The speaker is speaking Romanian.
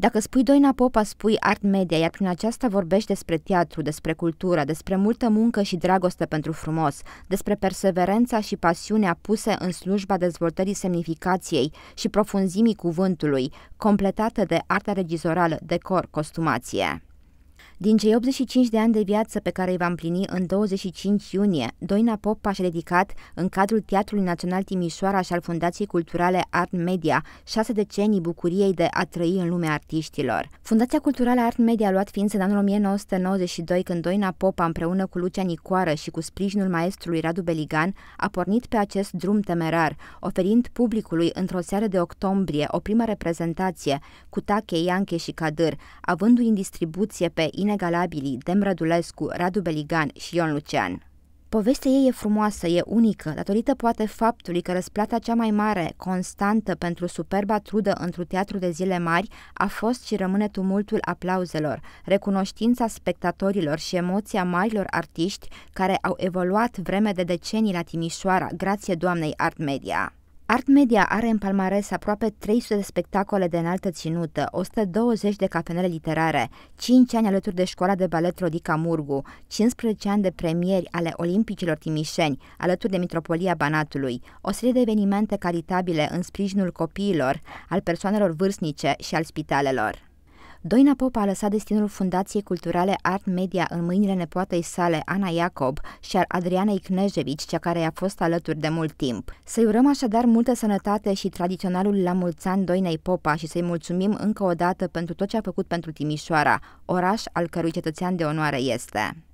Dacă spui Doina Popa, spui art media, iar prin aceasta vorbești despre teatru, despre cultură, despre multă muncă și dragoste pentru frumos, despre perseverența și pasiunea puse în slujba dezvoltării semnificației și profunzimii cuvântului, completată de arta regizorală, decor, costumație. Din cei 85 de ani de viață pe care îi va împlini în 25 iunie, Doina Popa și-a dedicat, în cadrul Teatrului Național Timișoara și al Fundației Culturale Art Media, șase decenii bucuriei de a trăi în lumea artiștilor. Fundația Culturală Art Media a luat ființă în anul 1992, când Doina Popa, împreună cu Lucia Nicoară și cu sprijinul maestrului Radu Beligan, a pornit pe acest drum temerar, oferind publicului într-o seară de octombrie o primă reprezentație cu Tache, Ianche și Cadâr, avându-i în distribuție pe inegalabilii Demrădulescu, Radu Beligan și Ion Lucian. Povestea ei e frumoasă, e unică, datorită poate faptului că răsplata cea mai mare, constantă pentru superba trudă într-un teatru de zile mari a fost și rămâne tumultul aplauzelor, recunoștința spectatorilor și emoția marilor artiști care au evoluat vreme de decenii la Timișoara, grație doamnei Art Media. Art Media are în palmares aproape 300 de spectacole de înaltă ținută, 120 de cafenele literare, 5 ani alături de școala de balet Rodica Murgu, 15 ani de premieri ale Olimpicilor Timișeni, alături de Mitropolia Banatului, o serie de evenimente caritabile în sprijinul copiilor, al persoanelor vârstnice și al spitalelor. Doina Pop a lăsat destinul Fundației Culturale Art Media în mâinile nepoatei sale, Ana Iacob, și al Adrianei Cnejevici, cea care i-a fost alături de mult timp. Să-i urăm așadar multă sănătate și tradiționalul la mulți ani Doinei Popa și să-i mulțumim încă o dată pentru tot ce a făcut pentru Timișoara, oraș al cărui cetățean de onoare este.